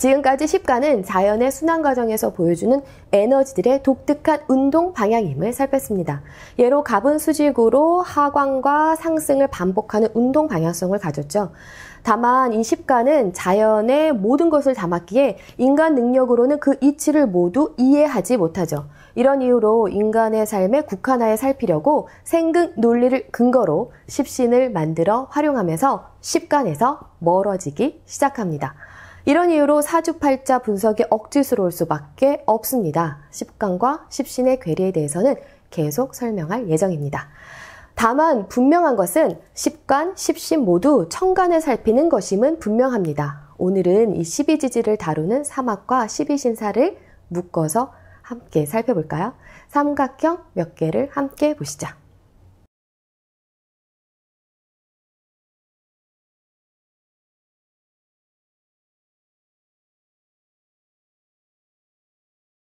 지금까지 10가는 자연의 순환 과정에서 보여주는 에너지들의 독특한 운동 방향임을 살폈습니다. 예로 갑은 수직으로 하관과 상승을 반복하는 운동 방향성을 가졌죠. 다만 이 10가는 자연의 모든 것을 담았기에 인간 능력으로는 그 이치를 모두 이해하지 못하죠. 이런 이유로 인간의 삶에국한하에 살피려고 생극 논리를 근거로 십신을 만들어 활용하면서 십간에서 멀어지기 시작합니다. 이런 이유로 사주팔자 분석이 억지스러울 수밖에 없습니다. 10강과 10신의 괴리에 대해서는 계속 설명할 예정입니다. 다만 분명한 것은 10간, 10신 모두 천간을 살피는 것임은 분명합니다. 오늘은 이 12지지를 다루는 사막과 12신사를 묶어서 함께 살펴볼까요? 삼각형 몇 개를 함께 보시죠.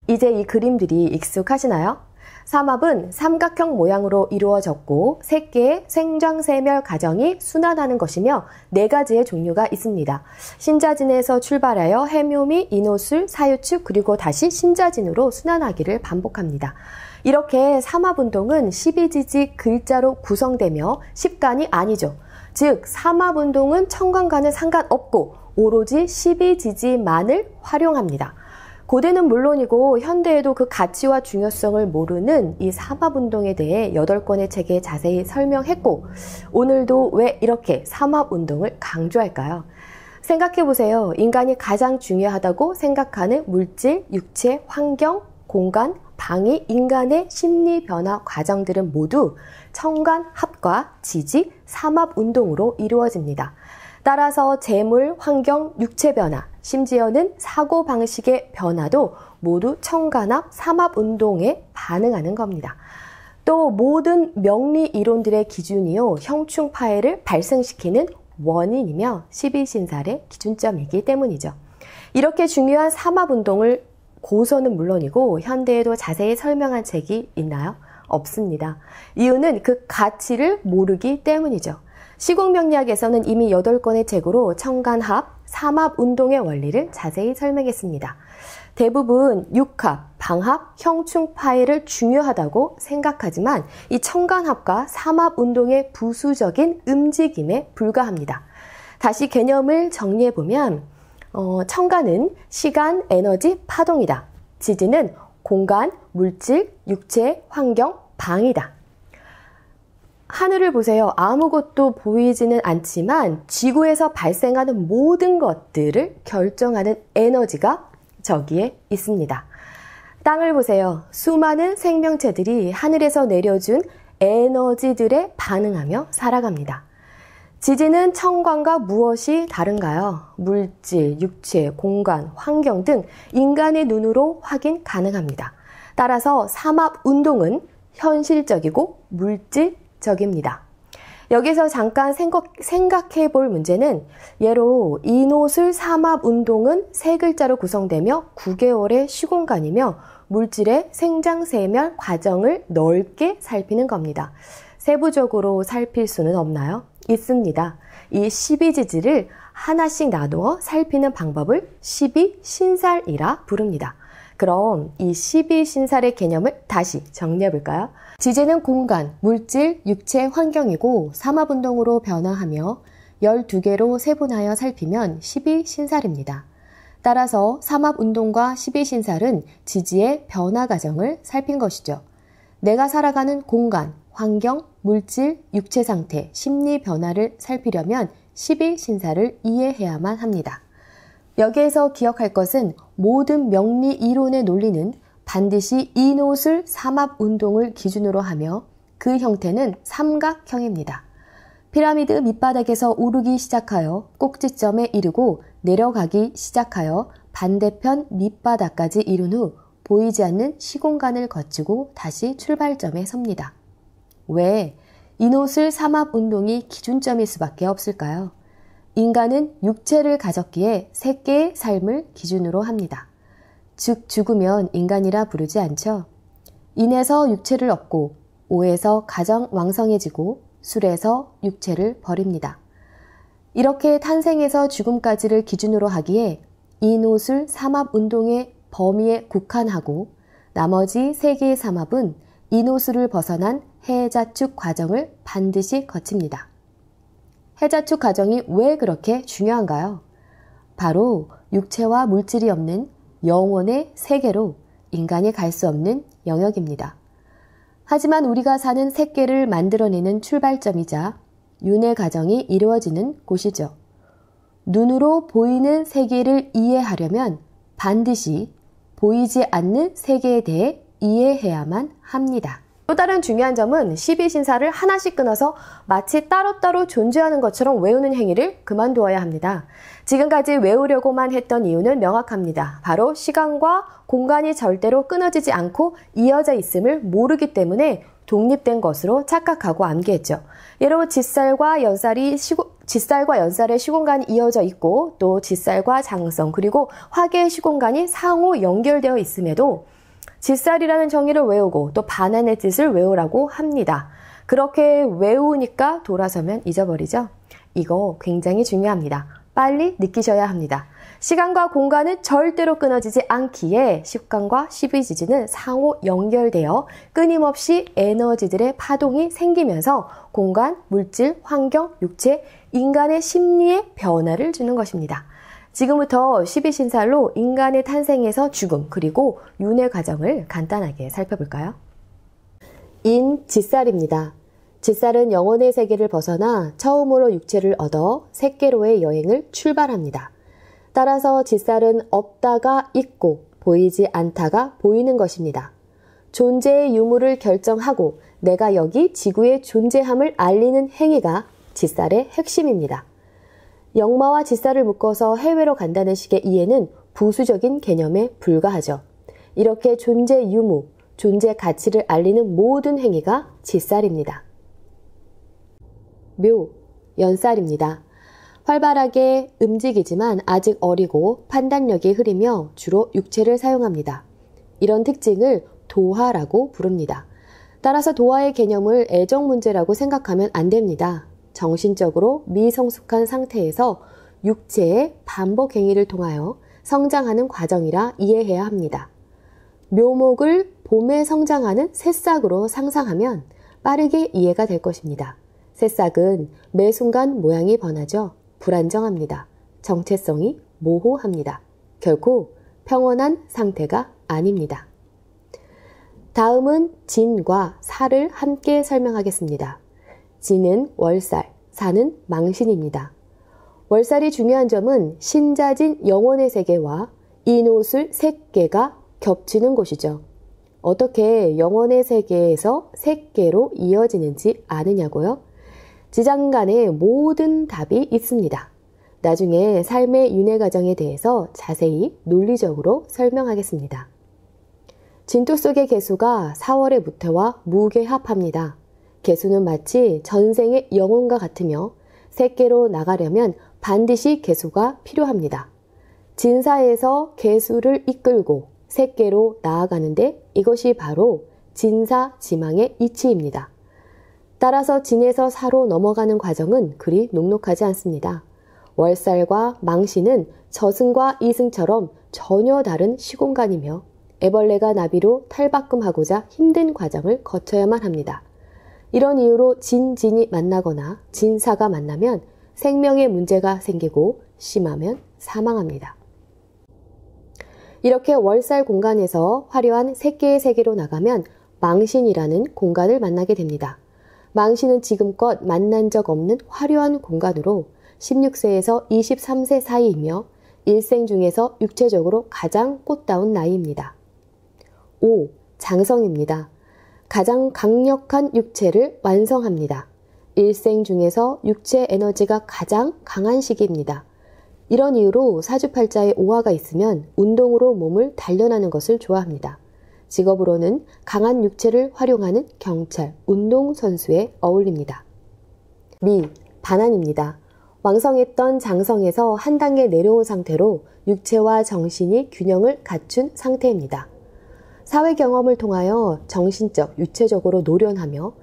이제 이 그림들이 익숙하시나요? 삼합은 삼각형 모양으로 이루어졌고 3개의 생장세멸 과정이 순환하는 것이며 4가지의 종류가 있습니다. 신자진에서 출발하여 해묘미, 인호술, 사유축 그리고 다시 신자진으로 순환하기를 반복합니다. 이렇게 삼합운동은 12지지 글자로 구성되며 10간이 아니죠. 즉 삼합운동은 청관과는 상관없고 오로지 12지지만을 활용합니다. 고대는 물론이고 현대에도 그 가치와 중요성을 모르는 이 삼합운동에 대해 여덟 권의 책에 자세히 설명했고 오늘도 왜 이렇게 삼합운동을 강조할까요? 생각해보세요. 인간이 가장 중요하다고 생각하는 물질, 육체, 환경, 공간, 방위, 인간의 심리 변화 과정들은 모두 청간, 합과, 지지, 삼합 운동으로 이루어집니다. 따라서 재물, 환경, 육체 변화, 심지어는 사고 방식의 변화도 모두 청간압, 삼합 운동에 반응하는 겁니다. 또 모든 명리 이론들의 기준이요, 형충 파해를 발생시키는 원인이며 12신살의 기준점이기 때문이죠. 이렇게 중요한 삼합 운동을 고서는 물론이고 현대에도 자세히 설명한 책이 있나요? 없습니다. 이유는 그 가치를 모르기 때문이죠. 시공명리학에서는 이미 8권의 책으로 청간합, 삼합운동의 원리를 자세히 설명했습니다. 대부분 육합, 방합, 형충파해을 중요하다고 생각하지만 이 청간합과 삼합운동의 부수적인 움직임에 불과합니다. 다시 개념을 정리해보면 어, 청간은 시간, 에너지, 파동이다. 지지는 공간, 물질, 육체, 환경, 방이다. 하늘을 보세요. 아무것도 보이지는 않지만 지구에서 발생하는 모든 것들을 결정하는 에너지가 저기에 있습니다. 땅을 보세요. 수많은 생명체들이 하늘에서 내려준 에너지들에 반응하며 살아갑니다. 지진은 청광과 무엇이 다른가요? 물질, 육체, 공간, 환경 등 인간의 눈으로 확인 가능합니다. 따라서 사막 운동은 현실적이고 물질 적입니다. 여기서 잠깐 생각, 해볼 문제는 예로 이노슬 삼합 운동은 세 글자로 구성되며 9개월의 시공간이며 물질의 생장 세멸 과정을 넓게 살피는 겁니다. 세부적으로 살필 수는 없나요? 있습니다. 이 12지지를 하나씩 나누어 살피는 방법을 12신살이라 부릅니다. 그럼 이 12신살의 개념을 다시 정리해 볼까요? 지제는 공간, 물질, 육체, 환경이고 삼합운동으로 변화하며 12개로 세분하여 살피면 12신살입니다. 따라서 삼합운동과 12신살은 지지의 변화 과정을 살핀 것이죠. 내가 살아가는 공간, 환경, 물질, 육체 상태, 심리 변화를 살피려면 12신사를 이해해야만 합니다. 여기에서 기억할 것은 모든 명리 이론의 논리는 반드시 이노슬 삼합 운동을 기준으로 하며 그 형태는 삼각형입니다. 피라미드 밑바닥에서 오르기 시작하여 꼭지점에 이르고 내려가기 시작하여 반대편 밑바닥까지 이룬 후 보이지 않는 시공간을 거치고 다시 출발점에 섭니다. 왜 이노슬 삼합 운동이 기준점일 수밖에 없을까요? 인간은 육체를 가졌기에 세 개의 삶을 기준으로 합니다. 즉, 죽으면 인간이라 부르지 않죠. 인에서 육체를 얻고, 오에서 가장 왕성해지고, 술에서 육체를 버립니다. 이렇게 탄생에서 죽음까지를 기준으로 하기에 인오술 삼합운동의 범위에 국한하고 나머지 세 개의 삼합은 인오술을 벗어난 해자 축 과정을 반드시 거칩니다. 해자축 가정이왜 그렇게 중요한가요? 바로 육체와 물질이 없는 영혼의 세계로 인간이 갈 수 없는 영역입니다. 하지만 우리가 사는 세계를 만들어내는 출발점이자 윤회 가정이 이루어지는 곳이죠. 눈으로 보이는 세계를 이해하려면 반드시 보이지 않는 세계에 대해 이해해야만 합니다. 또 다른 중요한 점은 시비 신사를 하나씩 끊어서 마치 따로따로 존재하는 것처럼 외우는 행위를 그만두어야 합니다. 지금까지 외우려고만 했던 이유는 명확합니다. 바로 시간과 공간이 절대로 끊어지지 않고 이어져 있음을 모르기 때문에 독립된 것으로 착각하고 암기했죠. 예로 짓살과 연살이 시고, 짓살과 연살의 시공간이 이어져 있고 또 짓살과 장성 그리고 화계의 시공간이 상호 연결되어 있음에도 짓살이라는 정의를 외우고 또반한의 뜻을 외우라고 합니다. 그렇게 외우니까 돌아서면 잊어버리죠? 이거 굉장히 중요합니다. 빨리 느끼셔야 합니다. 시간과 공간은 절대로 끊어지지 않기에 1 0과시비지지는 상호 연결되어 끊임없이 에너지들의 파동이 생기면서 공간, 물질, 환경, 육체, 인간의 심리에 변화를 주는 것입니다. 지금부터 12신살로 인간의 탄생에서 죽음 그리고 윤회 과정을 간단하게 살펴볼까요? 인 짓살입니다. 짓살은 영혼의 세계를 벗어나 처음으로 육체를 얻어 세계로의 여행을 출발합니다. 따라서 짓살은 없다가 있고 보이지 않다가 보이는 것입니다. 존재의 유무를 결정하고 내가 여기 지구의 존재함을 알리는 행위가 짓살의 핵심입니다. 역마와 지사를 묶어서 해외로 간다는 식의 이해는 부수적인 개념에 불과하죠. 이렇게 존재 유무, 존재 가치를 알리는 모든 행위가 지살입니다. 묘, 연살입니다. 활발하게 움직이지만 아직 어리고 판단력이 흐리며 주로 육체를 사용합니다. 이런 특징을 도화라고 부릅니다. 따라서 도화의 개념을 애정 문제라고 생각하면 안 됩니다. 정신적으로 미성숙한 상태에서 육체의 반복 행위를 통하여 성장하는 과정이라 이해해야 합니다. 묘목을 봄에 성장하는 새싹으로 상상하면 빠르게 이해가 될 것입니다. 새싹은 매 순간 모양이 변하죠. 불안정합니다. 정체성이 모호합니다. 결코 평온한 상태가 아닙니다. 다음은 진과 사를 함께 설명하겠습니다. 지는 월살, 사는 망신입니다. 월살이 중요한 점은 신자진 영혼의 세계와 이노술 색개가 겹치는 곳이죠. 어떻게 영혼의 세계에서 색개로 이어지는지 아느냐고요? 지장 간의 모든 답이 있습니다. 나중에 삶의 윤회 과정에 대해서 자세히 논리적으로 설명하겠습니다. 진토 속의 개수가 4월의 무태와 무게 합합니다. 개수는 마치 전생의 영혼과 같으며 세계로 나가려면 반드시 개수가 필요합니다. 진사에서 개수를 이끌고 세계로 나아가는데 이것이 바로 진사 지망의 이치입니다. 따라서 진에서 사로 넘어가는 과정은 그리 녹록하지 않습니다. 월살과 망신은 저승과 이승처럼 전혀 다른 시공간이며 애벌레가 나비로 탈바꿈하고자 힘든 과정을 거쳐야만 합니다. 이런 이유로 진진이 만나거나 진사가 만나면 생명의 문제가 생기고 심하면 사망합니다. 이렇게 월살 공간에서 화려한 새끼의 세계로 나가면 망신이라는 공간을 만나게 됩니다. 망신은 지금껏 만난 적 없는 화려한 공간으로 16세에서 23세 사이이며 일생 중에서 육체적으로 가장 꽃다운 나이입니다. 5. 장성입니다. 가장 강력한 육체를 완성합니다. 일생 중에서 육체 에너지가 가장 강한 시기입니다. 이런 이유로 사주팔자에 오화가 있으면 운동으로 몸을 단련하는 것을 좋아합니다. 직업으로는 강한 육체를 활용하는 경찰, 운동선수에 어울립니다. 미, 반환입니다. 왕성했던 장성에서 한 단계 내려온 상태로 육체와 정신이 균형을 갖춘 상태입니다. 사회 경험을 통하여 정신적, 육체적으로 노련하며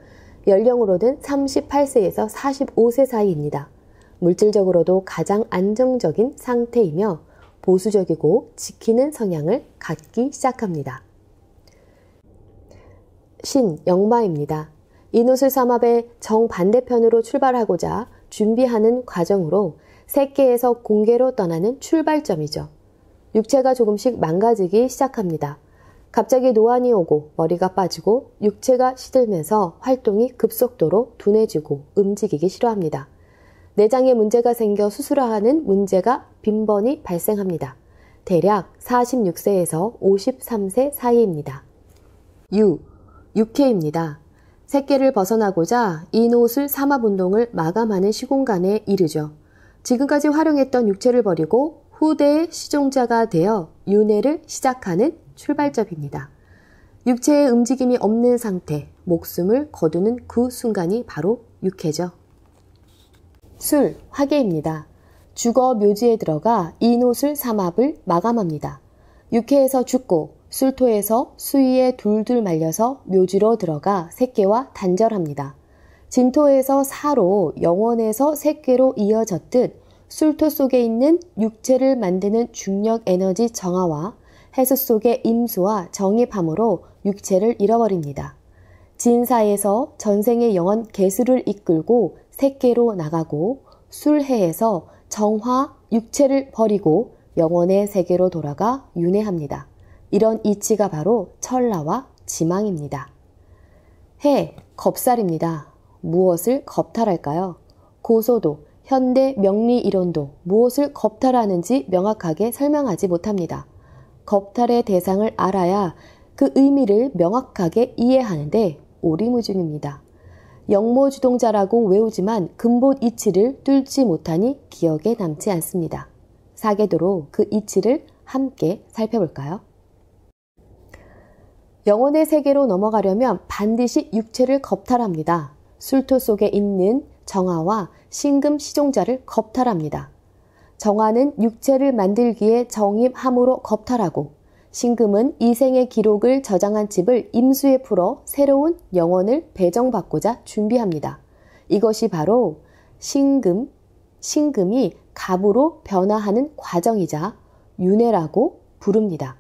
연령으로는 38세에서 45세 사이입니다. 물질적으로도 가장 안정적인 상태이며 보수적이고 지키는 성향을 갖기 시작합니다. 신, 영마입니다. 이노슬 삼합의 정반대편으로 출발하고자 준비하는 과정으로 새끼에서 공개로 떠나는 출발점이죠. 육체가 조금씩 망가지기 시작합니다. 갑자기 노안이 오고 머리가 빠지고 육체가 시들면서 활동이 급속도로 둔해지고 움직이기 싫어합니다. 내장에 문제가 생겨 수술하는 문제가 빈번히 발생합니다. 대략 46세에서 53세 사이입니다. 유, 육회입니다. 새끼를 벗어나고자 이노슬 삼합운동을 마감하는 시공간에 이르죠. 지금까지 활용했던 육체를 버리고 후대의 시종자가 되어 윤회를 시작하는 출발점입니다. 육체의 움직임이 없는 상태, 목숨을 거두는 그 순간이 바로 육해죠. 술, 화계입니다. 죽어 묘지에 들어가 이노술 삼합을 마감합니다. 육해에서 죽고 술토에서 수위에 둘둘 말려서 묘지로 들어가 새끼와 단절합니다. 진토에서 사로 영원에서 새끼로 이어졌듯 술토 속에 있는 육체를 만드는 중력 에너지 정화와 해수 속의 임수와 정의함으로 육체를 잃어버립니다. 진사에서 전생의 영원 개수를 이끌고 새끼로 나가고 술해에서 정화 육체를 버리고 영원의 세계로 돌아가 윤회합니다. 이런 이치가 바로 철라와 지망입니다. 해, 겁살입니다. 무엇을 겁탈할까요? 고소도, 현대 명리 이론도 무엇을 겁탈하는지 명확하게 설명하지 못합니다. 겁탈의 대상을 알아야 그 의미를 명확하게 이해하는데 오리무중입니다. 영모주동자라고 외우지만 근본 이치를 뚫지 못하니 기억에 남지 않습니다. 사계도로 그 이치를 함께 살펴볼까요? 영혼의 세계로 넘어가려면 반드시 육체를 겁탈합니다. 술토 속에 있는 정화와 신금 시종자를 겁탈합니다. 정화는 육체를 만들기에 정입함으로 겁탈하고 신금은 이생의 기록을 저장한 집을 임수에 풀어 새로운 영혼을 배정받고자 준비합니다. 이것이 바로 신금, 신금이 갑으로 변화하는 과정이자 윤회라고 부릅니다.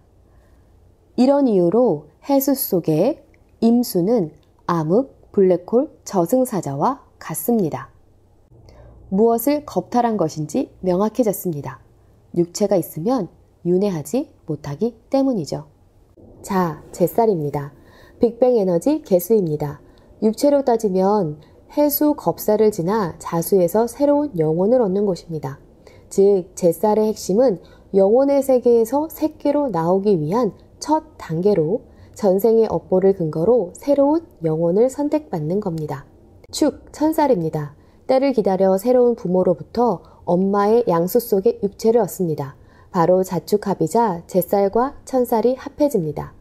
이런 이유로 해수 속에 임수는 암흑, 블랙홀, 저승사자와 같습니다. 무엇을 겁탈한 것인지 명확해졌습니다. 육체가 있으면 윤회하지 못하기 때문이죠. 자, 제 쌀입니다. 빅뱅 에너지 개수입니다. 육체로 따지면 해수 겁살을 지나 자수에서 새로운 영혼을 얻는 것입니다. 즉, 제쌀의 핵심은 영혼의 세계에서 새끼로 나오기 위한 첫 단계로 전생의 업보를 근거로 새로운 영혼을 선택받는 겁니다. 축, 천살입니다. 때를 기다려 새로운 부모로부터 엄마의 양수 속에 육체를 얻습니다. 바로 자축합이자 제살과 천살이 합해집니다.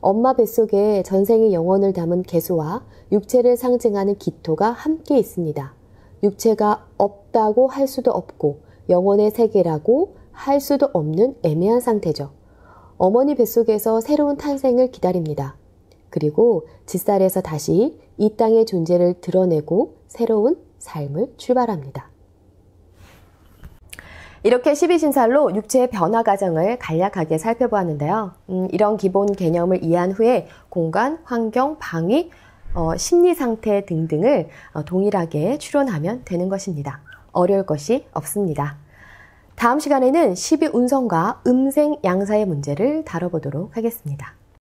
엄마 뱃속에 전생의 영혼을 담은 개수와 육체를 상징하는 기토가 함께 있습니다. 육체가 없다고 할 수도 없고 영혼의 세계라고 할 수도 없는 애매한 상태죠. 어머니 뱃속에서 새로운 탄생을 기다립니다. 그리고 짓살에서 다시 이 땅의 존재를 드러내고 새로운 삶을 출발합니다. 이렇게 12신살로 육체의 변화 과정을 간략하게 살펴보았는데요. 음, 이런 기본 개념을 이해한 후에 공간, 환경, 방위, 어, 심리 상태 등등을 어, 동일하게 추론하면 되는 것입니다. 어려울 것이 없습니다. 다음 시간에는 12운성과 음생 양사의 문제를 다뤄보도록 하겠습니다.